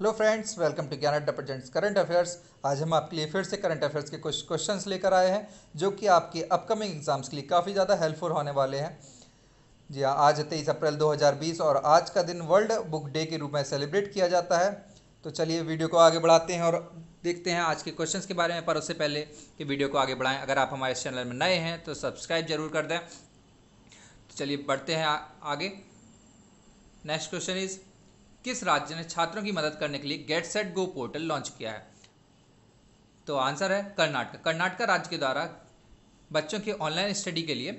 hello friends welcome to ज्ञान अड्डा presents current affairs आज हम आपके लिए फिर से करंट अफेयर्स के कुछ क्वेश्चंस लेकर आए हैं जो कि आपके अपकमिंग एग्जाम्स के लिए काफ़ी ज़्यादा हेल्पफुल होने वाले हैं जी हाँ आज तेईस अप्रैल 2020 और आज का दिन वर्ल्ड बुक डे के रूप में सेलिब्रेट किया जाता है तो चलिए वीडियो को आगे बढ़ाते हैं और देखते हैं आज के क्वेश्चंस के बारे में पर उससे पहले कि वीडियो को आगे बढ़ाएं अगर आप हमारे चैनल में नए हैं तो सब्सक्राइब जरूर कर दें तो चलिए बढ़ते हैं आगे नेक्स्ट क्वेश्चन इज़ किस राज्य ने छात्रों की मदद करने के लिए get set go portal launch किया है तो आंसर है कर्नाटक कर्नाटक राज्य के द्वारा बच्चों के ऑनलाइन स्टडी के लिए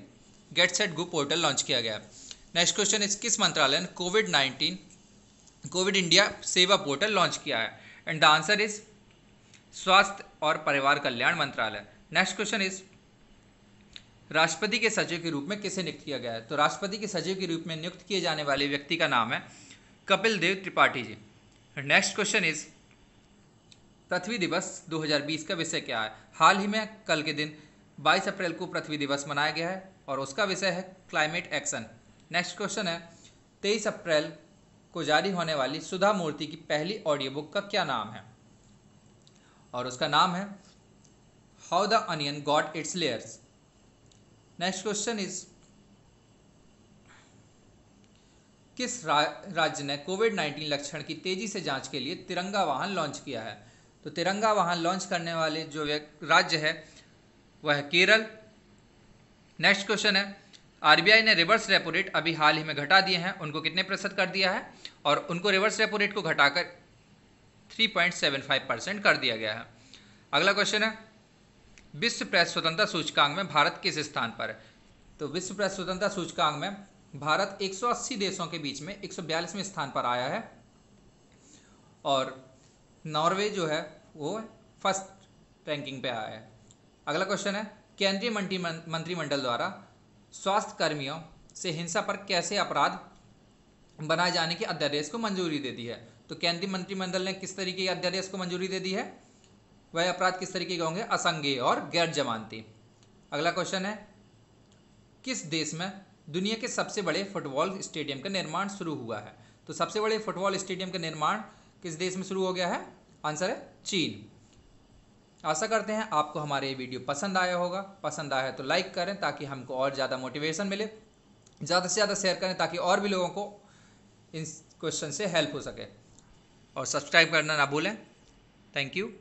get set go portal launch किया गया है नेक्स्ट क्वेश्चन इस किस मंत्रालय ने COVID nineteen COVID India Seva portal launch किया है एंड द आंसर इज स्वास्थ्य और परिवार कल्याण मंत्रालय नेक्स्ट क्वेश्चन इज राष्ट्रपति के सचिव के रूप में किसे नियुक्त किया गया है तो राष्ट्रपति के सचिव के रूप में नियुक्त किए जाने वाले व्यक्ति का नाम है Kapil Dev Tripathi ji next question is पृथ्वी दिवस 2020 का विषय क्या है हाल ही में कल के दिन 22 अप्रैल को पृथ्वी दिवस मनाया गया है और उसका विषय है क्लाइमेट एक्शन नेक्स्ट क्वेश्चन है तेईस अप्रैल को जारी होने वाली सुधा मूर्ति की पहली ऑडियो बुक का क्या नाम है और उसका नाम है how the onion got its layers next question is किस रा, राज्य ने कोविड 19 लक्षण की तेजी से जांच के लिए तिरंगा वाहन लॉन्च किया है तो तिरंगा वाहन लॉन्च करने वाले जो राज्य है वह है केरल नेक्स्ट क्वेश्चन है आरबीआई ने रिवर्स रेपो रेट अभी हाल ही में घटा दिए हैं उनको कितने प्रतिशत कर दिया है और उनको रिवर्स रेपो रेट को घटाकर 3.75 परसेंट कर दिया गया है अगला क्वेश्चन है विश्व प्रेस स्वतंत्रता सूचकांक में भारत किस स्थान पर है तो विश्व प्रेस स्वतंत्रता सूचकांक में भारत 180 देशों के बीच में 142वें स्थान पर आया है और नॉर्वे जो है वो फर्स्ट रैंकिंग पे आया है अगला क्वेश्चन है केंद्रीय मंत्रिमंडल द्वारा स्वास्थ्य कर्मियों से हिंसा पर कैसे अपराध बनाए जाने के अध्यादेश को मंजूरी दे दी है तो केंद्रीय मंत्रिमंडल ने किस तरीके के अध्यादेश को मंजूरी दे दी है वह अपराध किस तरीके के होंगे असंगे और गैर जमानती अगला क्वेश्चन है किस देश में दुनिया के सबसे बड़े फुटबॉल स्टेडियम का निर्माण शुरू हुआ है तो सबसे बड़े फुटबॉल स्टेडियम का निर्माण किस देश में शुरू हो गया है आंसर है चीन आशा करते हैं आपको हमारे ये वीडियो पसंद आया होगा पसंद आया तो लाइक करें ताकि हमको और ज़्यादा मोटिवेशन मिले ज़्यादा से ज़्यादा शेयर करें ताकि और भी लोगों को इस क्वेश्चन से हेल्प हो सके और सब्सक्राइब करना ना भूलें थैंक यू